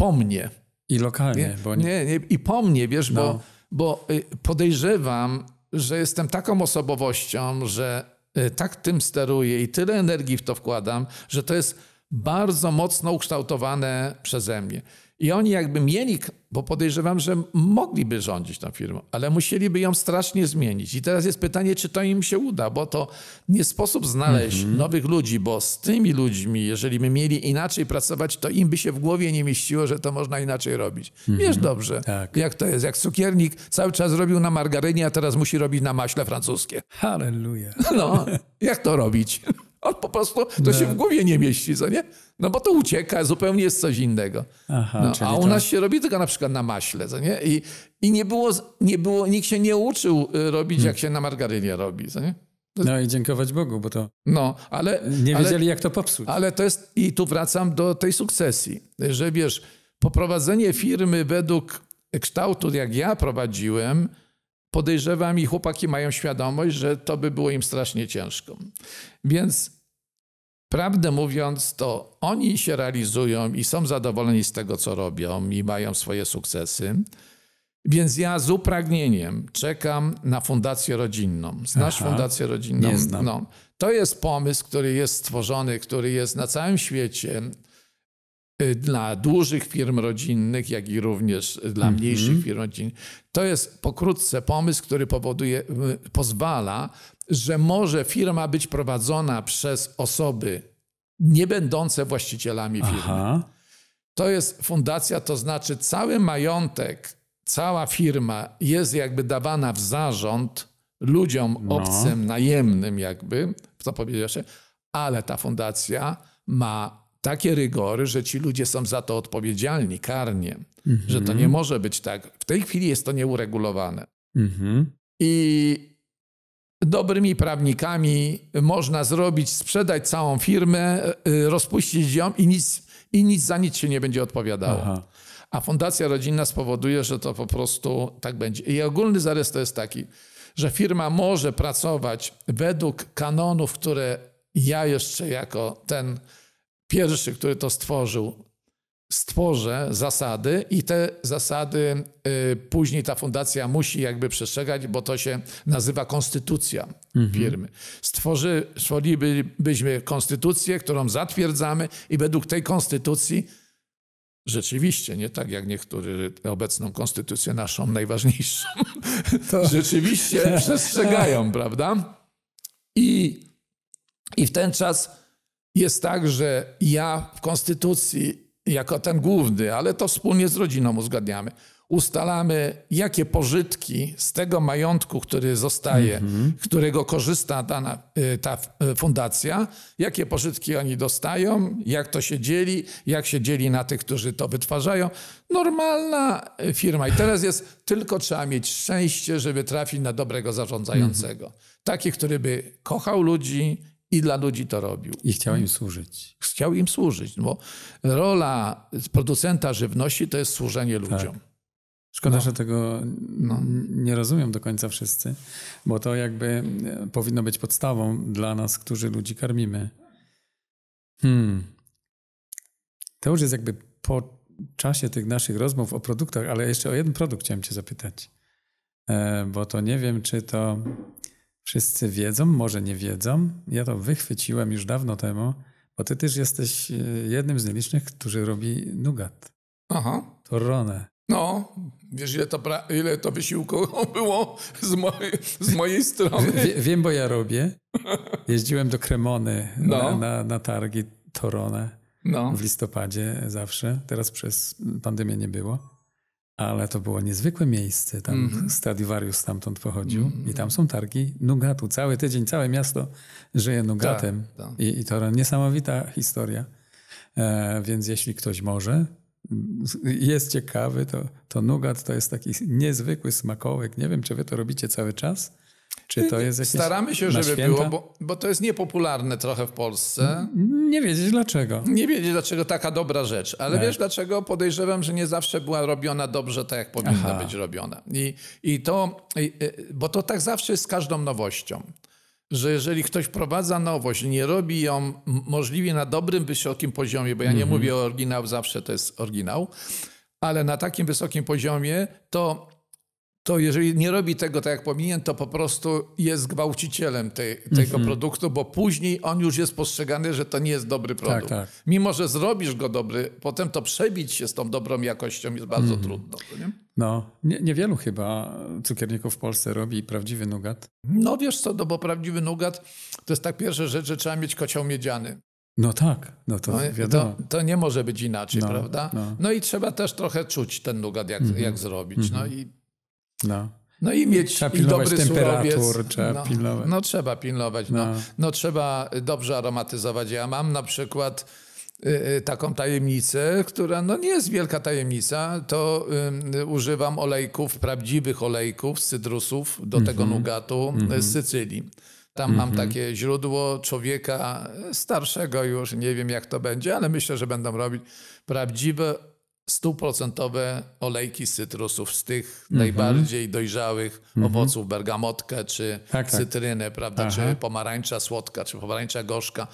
po mnie. I lokalnie. Nie, bo nie... nie, nie i po mnie, wiesz, no. bo, bo y, podejrzewam, że jestem taką osobowością, że y, tak tym steruję i tyle energii w to wkładam, że to jest bardzo mocno ukształtowane przeze mnie. I oni jakby mieli, bo podejrzewam, że mogliby rządzić tą firmą, ale musieliby ją strasznie zmienić. I teraz jest pytanie, czy to im się uda, bo to nie sposób znaleźć mm -hmm. nowych ludzi, bo z tymi ludźmi, jeżeli by mieli inaczej pracować, to im by się w głowie nie mieściło, że to można inaczej robić. Mm -hmm. Wiesz dobrze, tak. jak to jest, jak cukiernik cały czas robił na margarynie, a teraz musi robić na maśle francuskie. Halleluja. No, jak to robić? On po prostu to no. się w no. głowie nie mieści, co nie? No bo to ucieka, zupełnie jest coś innego. Aha, no, a u to... nas się robi tylko na przykład na maśle, co nie? I, i nie, było, nie było, nikt się nie uczył y, robić, hmm. jak się na margarynie robi, co nie? No i dziękować Bogu, bo to. No, ale. Nie wiedzieli, ale, jak to popsuć. Ale to jest. I tu wracam do tej sukcesji, że wiesz, poprowadzenie firmy według kształtu, jak ja prowadziłem, podejrzewam i chłopaki mają świadomość, że to by było im strasznie ciężko. Więc prawdę mówiąc, to oni się realizują i są zadowoleni z tego, co robią i mają swoje sukcesy. Więc ja z upragnieniem czekam na fundację rodzinną. Znasz Aha, fundację rodzinną? Nie znam. No, to jest pomysł, który jest stworzony, który jest na całym świecie y, dla dużych firm rodzinnych, jak i również dla mhm. mniejszych mm -hmm. firm rodzinnych. To jest pokrótce pomysł, który powoduje, y, pozwala że może firma być prowadzona przez osoby nie będące właścicielami firmy. Aha. To jest fundacja, to znaczy cały majątek, cała firma jest jakby dawana w zarząd ludziom no. obcym, najemnym jakby, co powiedziałeś, ale ta fundacja ma takie rygory, że ci ludzie są za to odpowiedzialni karnie, mhm. że to mhm. nie może być tak. W tej chwili jest to nieuregulowane. Mhm. I dobrymi prawnikami można zrobić, sprzedać całą firmę, e, e, rozpuścić ją i nic, i nic za nic się nie będzie odpowiadało. Aha. A fundacja rodzinna spowoduje, że to po prostu tak będzie. I ogólny zarys to jest taki, że firma może pracować według kanonów, które ja jeszcze jako ten pierwszy, który to stworzył, stworzę zasady i te zasady y, później ta fundacja musi jakby przestrzegać, bo to się nazywa konstytucja mhm. firmy. Stworzy, stworzylibyśmy konstytucję, którą zatwierdzamy i według tej konstytucji Rzeczywiście, nie tak jak niektórzy obecną konstytucję naszą najważniejszą. To... Rzeczywiście przestrzegają, prawda? I, I w ten czas jest tak, że ja w konstytucji jako ten główny, ale to wspólnie z rodziną uzgadniamy. Ustalamy, jakie pożytki z tego majątku, który zostaje, mhm. którego korzysta dana, y, ta y, fundacja, jakie pożytki oni dostają, jak to się dzieli, jak się dzieli na tych, którzy to wytwarzają. Normalna y, firma. I teraz jest, tylko trzeba mieć szczęście, żeby trafić na dobrego zarządzającego. Mhm. Taki, który by kochał ludzi, i dla ludzi to robił. I chciał im służyć. Chciał im służyć, bo rola producenta żywności to jest służenie tak. ludziom. Szkoda, no. że tego no, nie rozumiem do końca wszyscy, bo to jakby e, powinno być podstawą dla nas, którzy ludzi karmimy. Hmm. To już jest jakby po czasie tych naszych rozmów o produktach, ale jeszcze o jeden produkt chciałem Cię zapytać, e, bo to nie wiem, czy to wszyscy wiedzą, może nie wiedzą. Ja to wychwyciłem już dawno temu, bo ty też jesteś e, jednym z nielicznych, którzy robi nugat. Aha. Toronę. No, wiesz, ile to, ile to wysiłku było z, mojej, z mojej strony. wiem, bo ja robię. Jeździłem do Kremony no. na, na, na, targi Toronę no. w listopadzie zawsze. Teraz przez pandemię nie było ale to było niezwykłe miejsce. Tam mm-hmm. Stradivarius stamtąd pochodził mm-hmm. i tam są targi Nugatu. Cały tydzień, całe miasto żyje Nugatem tak, tak. I, I, to niesamowita historia. E, więc jeśli ktoś może, mm, jest ciekawy, to, to Nugat to jest taki niezwykły smakołyk. Nie wiem, czy wy to robicie cały czas, czy to jest jakieś Staramy się, żeby było, bo, bo, to jest niepopularne trochę w Polsce. Nie wiedzieć dlaczego. Nie wiedzieć dlaczego taka dobra rzecz, ale tak. wiesz dlaczego? Podejrzewam, że nie zawsze była robiona dobrze tak, jak powinna Aha. być robiona. I, i to, i, y, bo to tak zawsze jest z każdą nowością że jeżeli ktoś wprowadza nowość, nie robi ją możliwie na dobrym, wysokim poziomie, bo ja nie mm -hmm. mówię o oryginał, zawsze to jest oryginał, ale na takim wysokim poziomie, to to jeżeli nie robi tego tak jak powinien, to po prostu jest gwałcicielem tej, tego mhm. produktu, bo później on już jest postrzegany, że to nie jest dobry tak, produkt. Tak, tak. Mimo, że zrobisz go dobry, potem to przebić się z tą dobrą jakością jest bardzo mhm. trudno. Nie? No, nie, niewielu chyba cukierników w Polsce robi prawdziwy nugat. No wiesz co, no bo prawdziwy nugat to jest tak pierwsza rzecz, że trzeba mieć kocioł miedziany. No tak, no to no, wiadomo. To, to, nie może być inaczej, no, prawda? No. no. i trzeba też trochę czuć ten nugat, jak, mhm. jak zrobić. No i no. No i mieć trzeba i dobry temperatur, surowiec. trzeba no, pilnować. No trzeba pilnować. No. no. No. trzeba dobrze aromatyzować. Ja mam na przykład y, y taką tajemnicę, która no nie jest wielka tajemnica, to y, używam olejków, prawdziwych olejków z cytrusów do mm -hmm. tego nugatu mm -hmm. z Sycylii. Tam mm -hmm. mam mhm. takie źródło człowieka starszego już, nie wiem jak to będzie, ale myślę, że będą robić prawdziwe stuprocentowe olejki z cytrusów, z tych mm -hmm. najbardziej dojrzałych mm -hmm. owoców, bergamotkę czy tak, tak. cytrynę, prawda, Aha. czy pomarańcza słodka, czy pomarańcza gorzka,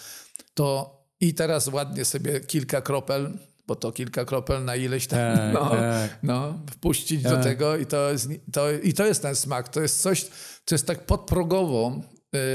to i teraz ładnie sobie kilka kropel, bo to kilka kropel na ileś tam, tak, no, tak. no, wpuścić do tak. tego i to, jest, to, i to jest ten smak, to jest coś, co jest tak podprogowo,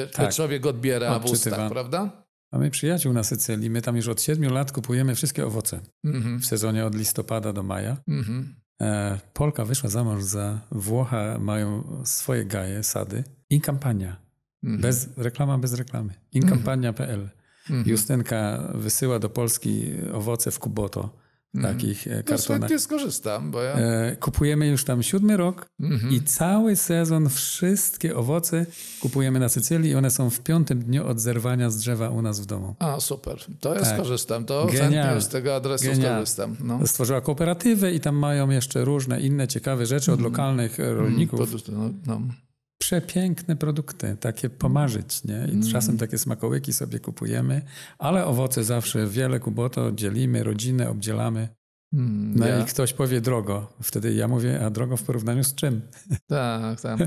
y, tak. człowiek odbiera w ustach, prawda? Mamy przyjaciół na Sycylii, my tam już od siedmiu lat kupujemy wszystkie owoce mhm. w sezonie od listopada do maja. Mhm. E, Polka wyszła za mąż za Włocha, mają swoje gaje, sady. In kampania. Mhm. Bez, reklama bez reklamy. Inkampania.pl. Mhm. Justynka wysyła do Polski owoce w Kuboto. Mhm. takich mm. kartonach. Chętnie skorzystam, bo ja... E, kupujemy już tam siódmy rok mm-hmm. i cały sezon wszystkie owoce kupujemy na Sycylii i one są w piątym dniu od zerwania z drzewa u nas w domu. A, super. To ja tak. skorzystam. To Genial. z tego adresu Genial. skorzystam. No. Stworzyła kooperatywę i tam mają jeszcze różne inne ciekawe rzeczy od mm. lokalnych e, mhm, rolników. No, no przepiękne produkty, takie pomarzyć, nie? I mm. czasem takie smakołyki sobie kupujemy, ale owoce zawsze wiele kuboto dzielimy, rodzinę obdzielamy. Mm, no ja. i ktoś powie drogo. Wtedy ja mówię, a drogo w porównaniu z czym? Tak, tak.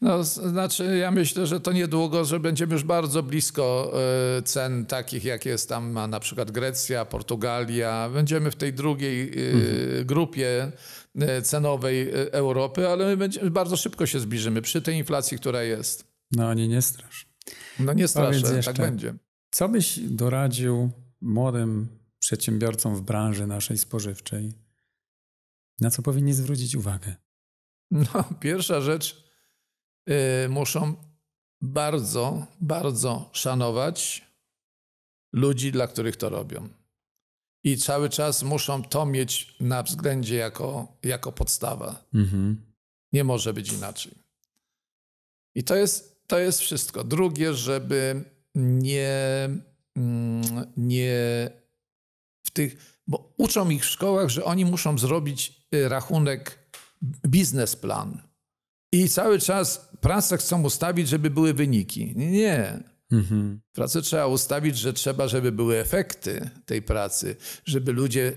No, znaczy, ja myślę, że to niedługo, że będziemy już bardzo blisko e, cen takich, jak jest tam na przykład Grecja, Portugalia. Będziemy w tej drugiej e, mhm. grupie E, cenowej e, Europy, ale my bardzo szybko się zbliżymy przy tej inflacji, która jest. No nie nie strasz. No nie straszę, tak będzie. Co byś doradził młodym przedsiębiorcom w branży naszej spożywczej? Na co powinni zwrócić uwagę? No, pierwsza rzecz, yy, muszą bardzo, bardzo szanować ludzi, dla których to robią i cały czas muszą to mieć na względzie jako, jako podstawa. Mhm. Nie może być inaczej. I to jest, to jest wszystko. Drugie, żeby nie, mm, nie w tych, bo uczą ich w szkołach, że oni muszą zrobić y, rachunek, biznesplan. I cały czas pracę chcą ustawić, żeby były wyniki. Nie. Mhm. Pracę trzeba ustawić, że trzeba, żeby były efekty tej pracy, żeby ludzie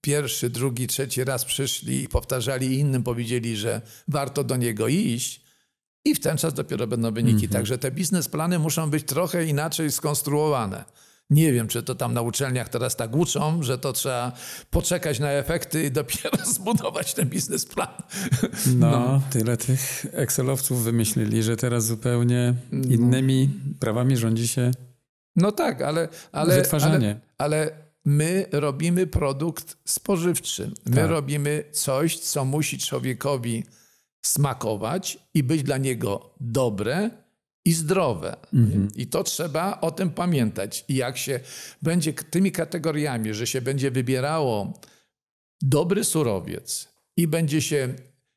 pierwszy, drugi, trzeci raz przyszli i powtarzali innym, powiedzieli, że warto do niego iść. I w ten czas dopiero będą wyniki. Mhm. Także te biznesplany muszą być trochę inaczej skonstruowane. Nie wiem, czy to tam na uczelniach teraz tak uczą, że to trzeba poczekać na efekty i dopiero zbudować ten biznesplan. No, no, tyle tych Excelowców wymyślili, że teraz zupełnie no. innymi prawami rządzi się. No tak, ale. ale wytwarzanie. ale, ale my robimy produkt spożywczy. My tak. robimy coś, co musi człowiekowi smakować i być dla niego dobre, i zdrowe. Mhm. I to trzeba o tym pamiętać. I jak się będzie tymi kategoriami, że się będzie wybierało dobry surowiec i będzie się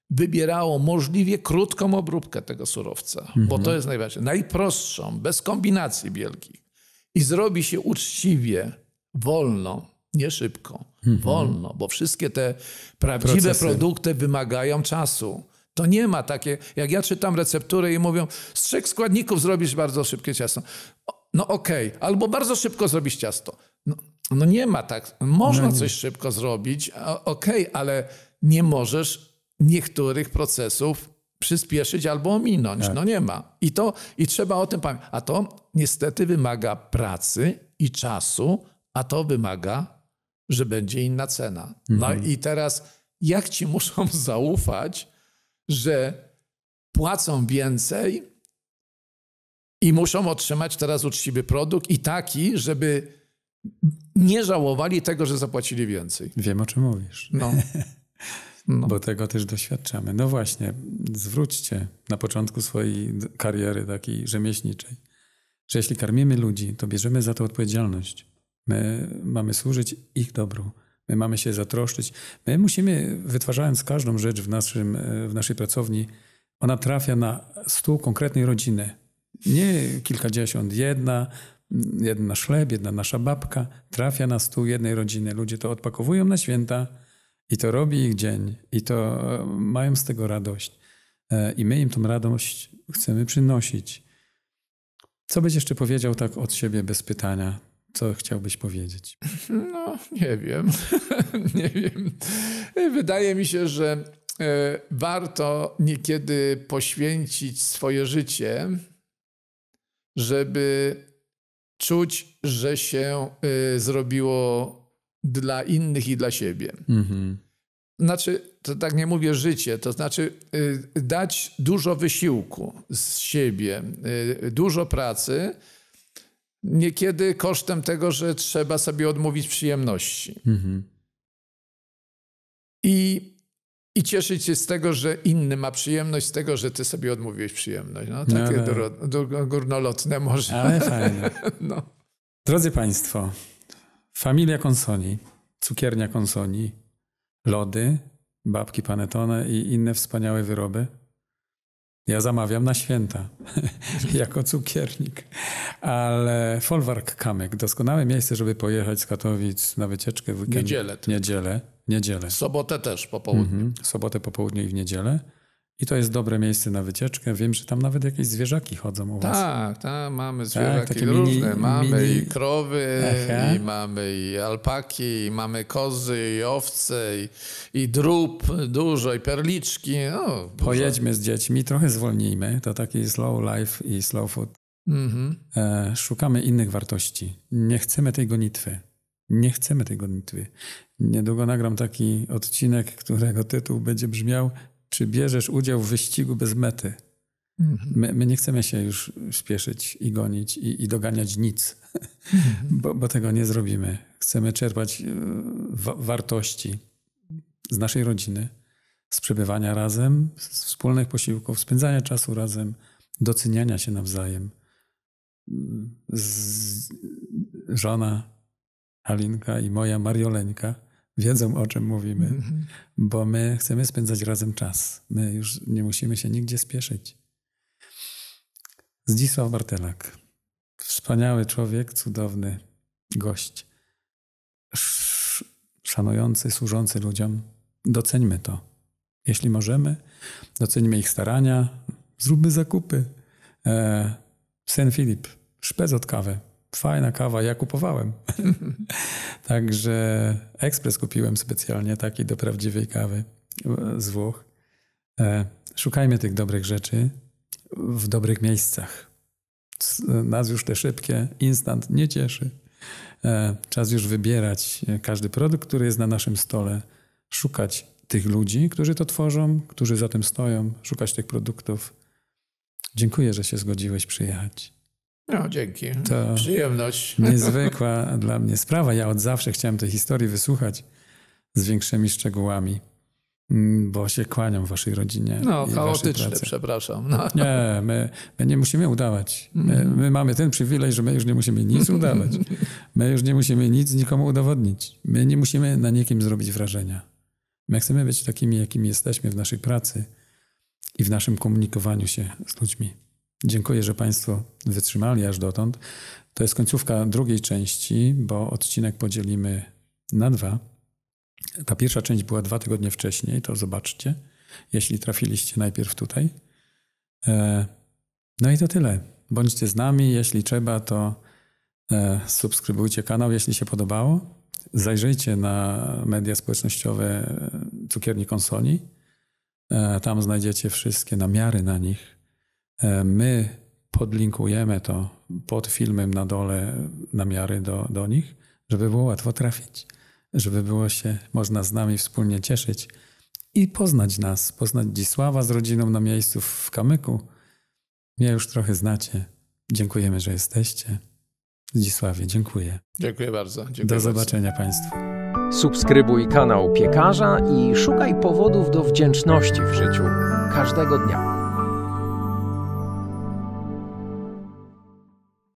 wybierało możliwie krótką obróbkę tego surowca, mhm. bo to jest najważniejsze, najprostszą, bez kombinacji wielkich. I zrobi się uczciwie, wolno, nie szybko, mhm. wolno, bo wszystkie te prawdziwe Procesy. produkty wymagają czasu. To nie ma takie, jak ja czytam recepturę i mówią, z trzech składników zrobisz bardzo szybkie ciasto. No okej, okay. albo bardzo szybko zrobisz ciasto. No, no nie ma tak. Można no coś szybko zrobić, okej, okay, ale nie możesz niektórych procesów przyspieszyć albo ominąć. Tak. No nie ma. I to i trzeba o tym pamiętać. A to niestety wymaga pracy i czasu, a to wymaga, że będzie inna cena. No mhm. No i teraz jak ci muszą zaufać, że płacą więcej i muszą otrzymać teraz uczciwy produkt i taki, żeby nie żałowali tego, że zapłacili więcej. Wiem, o czym mówisz. No. No. Bo tego też doświadczamy. No właśnie, zwróćcie na początku swojej kariery takiej rzemieślniczej, że jeśli karmimy ludzi, to bierzemy za to odpowiedzialność. My mamy służyć ich dobru. My mamy się zatroszczyć. My musimy, wytwarzając każdą rzecz w, naszym, e, w naszej pracowni, ona trafia na stół konkretnej rodziny. Nie kilkadziesiąt, jedna, jedna szleb, jedna nasza babka trafia na stół jednej rodziny. Ludzie to odpakowują na święta i to robi ich dzień i to e, mają z tego radość. E, I my im tą radość chcemy przynosić. Co byś jeszcze powiedział tak od siebie bez pytania? Co chciałbyś powiedzieć? No, nie wiem. nie wiem. Wydaje mi się, że e, warto niekiedy poświęcić swoje życie, żeby czuć, że się e, zrobiło dla innych i dla siebie. Mhm. Znaczy, to tak nie mówię życie, to znaczy e, dać dużo wysiłku z siebie, dużo pracy, niekiedy kosztem tego, że trzeba sobie odmówić przyjemności. Mhm. I, I cieszyć się z tego, że inny ma przyjemność, z tego, że ty sobie odmówiłeś przyjemność. No, takie no, no. górnolotne może. Ale fajne. no. Drodzy Państwo, familia Konsoni, cukiernia Konsoni, lody, babki panetone i inne wspaniałe wyroby – ja zamawiam na święta jako cukiernik, ale Folwark Kamyk, doskonałe miejsce, żeby pojechać z Katowic na wycieczkę w weekend. Niedzielę. Niedzielę. Niedzielę. Sobotę też po południu. Mhm. Sobotę po południu i w niedzielę. I to jest dobre miejsce na wycieczkę. Wiem, że tam nawet jakieś zwierzaki chodzą u tak, was. Tak, tam mamy tak, zwierzaki tak, różne. Mini, mamy mini... i krowy, Echa. i mamy i alpaki, i mamy kozy, i owce, i, i drób dużo, i perliczki. No, Pojedźmy z dziećmi, trochę zwolnijmy. To taki slow life i slow food. Mhm. E, szukamy innych wartości. Nie chcemy tej gonitwy. Nie chcemy tej gonitwy. Niedługo nagram taki odcinek, którego tytuł będzie brzmiał czy bierzesz udział w wyścigu bez mety. Mhm. My, my, nie chcemy się już spieszyć i gonić i, i doganiać nic, mhm. bo, bo, tego nie zrobimy. Chcemy czerpać e, wartości z naszej rodziny, z przebywania razem, z wspólnych posiłków, spędzania czasu razem, doceniania się nawzajem. Mm, z żona Alinka i moja Marioleńka wiedzą, o czym mówimy, mhm. bo my chcemy spędzać razem czas. My już nie musimy się nigdzie spieszyć. Zdzisław Bartelak. Wspaniały człowiek, cudowny gość. szanujący, służący ludziom. Doceńmy to. Jeśli możemy, doceńmy ich starania, zróbmy zakupy. E, Sen Filip, szpez od kawy. Fajna kawa, ja kupowałem. Także ekspres kupiłem specjalnie, taki do prawdziwej kawy z Włoch. E, szukajmy tych dobrych rzeczy w dobrych miejscach. Nas już te szybkie, instant nie cieszy. E, czas już wybierać e, każdy produkt, który jest na naszym stole, szukać tych ludzi, którzy to tworzą, którzy za tym stoją, szukać tych produktów. Dziękuję, że się zgodziłeś przyjechać. No, dzięki. To Przyjemność. Niezwykła dla mnie sprawa. Ja od zawsze chciałem tej historii wysłuchać z większymi szczegółami, mm, bo się kłaniam waszej rodzinie. No, chaotyczne, przepraszam. No. Nie, my, my, nie musimy udawać. My, mhm. my, mamy ten przywilej, że my już nie musimy nic udawać. My już nie musimy nic nikomu udowodnić. My nie musimy na nikim zrobić wrażenia. My chcemy być takimi, jakimi jesteśmy w naszej pracy i w naszym komunikowaniu się z ludźmi. Dziękuję, że Państwo wytrzymali aż dotąd. To jest końcówka drugiej części, bo odcinek podzielimy na dwa. Ta pierwsza część była dwa tygodnie wcześniej, to zobaczcie, jeśli trafiliście najpierw tutaj. E, no i to tyle. Bądźcie z nami, jeśli trzeba, to e, subskrybujcie kanał, jeśli się podobało. Zajrzyjcie na media społecznościowe Cukierni Konsoli. E, tam znajdziecie wszystkie namiary na nich E, my podlinkujemy to pod filmem na dole namiary do, do nich, żeby było łatwo trafić, żeby było się można z nami wspólnie cieszyć i poznać nas, poznać Dzisława z rodziną na miejscu w Kamyku. Mnie już trochę znacie. Dziękujemy, że jesteście. Dzisławie dziękuję. Dziękuję bardzo. Dziękuję do zobaczenia bardzo. Państwu. Subskrybuj kanał Piekarza i szukaj powodów do wdzięczności w życiu każdego dnia.